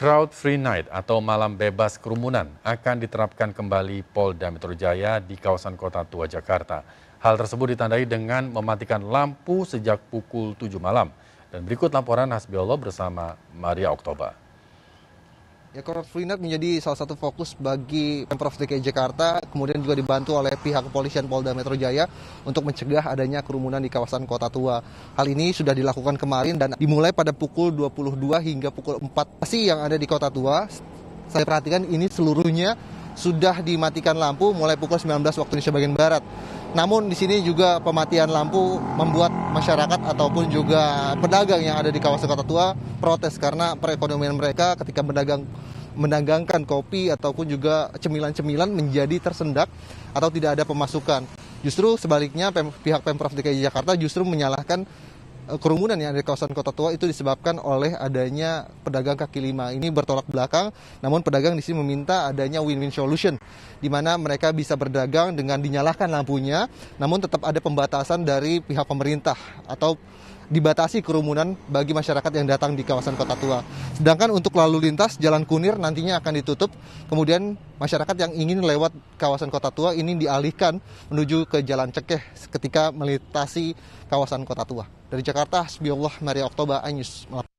Crowd Free Night atau malam bebas kerumunan akan diterapkan kembali Polda Metro Jaya di kawasan Kota Tua Jakarta. Hal tersebut ditandai dengan mematikan lampu sejak pukul 7 malam. Dan berikut laporan Hasbiolo bersama Maria Oktober. Ya, Korps Freenet menjadi salah satu fokus bagi Pemprov DKI Jakarta, kemudian juga dibantu oleh pihak kepolisian Polda Metro Jaya untuk mencegah adanya kerumunan di kawasan Kota Tua. Hal ini sudah dilakukan kemarin dan dimulai pada pukul 22 hingga pukul 4. Pasti yang ada di Kota Tua, saya perhatikan ini seluruhnya sudah dimatikan lampu mulai pukul 19 waktu Indonesia bagian barat. Namun di sini juga pematian lampu membuat masyarakat ataupun juga pedagang yang ada di kawasan Kota Tua protes karena perekonomian mereka ketika berdagang mendagangkan kopi ataupun juga cemilan-cemilan menjadi tersendak atau tidak ada pemasukan. Justru sebaliknya pihak Pemprov DKI Jakarta justru menyalahkan Eh, kerumunan yang ada di kawasan Kota Tua itu disebabkan oleh adanya pedagang kaki lima. Ini bertolak belakang, namun pedagang di sini meminta adanya win-win solution, di mana mereka bisa berdagang dengan dinyalakan lampunya, namun tetap ada pembatasan dari pihak pemerintah atau dibatasi kerumunan bagi masyarakat yang datang di kawasan Kota Tua. Sedangkan untuk lalu lintas Jalan Kunir nantinya akan ditutup. Kemudian masyarakat yang ingin lewat kawasan Kota Tua ini dialihkan menuju ke Jalan Cekeh ketika melintasi kawasan Kota Tua. Dari Jakarta, Sbiullah Maria Oktoba, Anyus.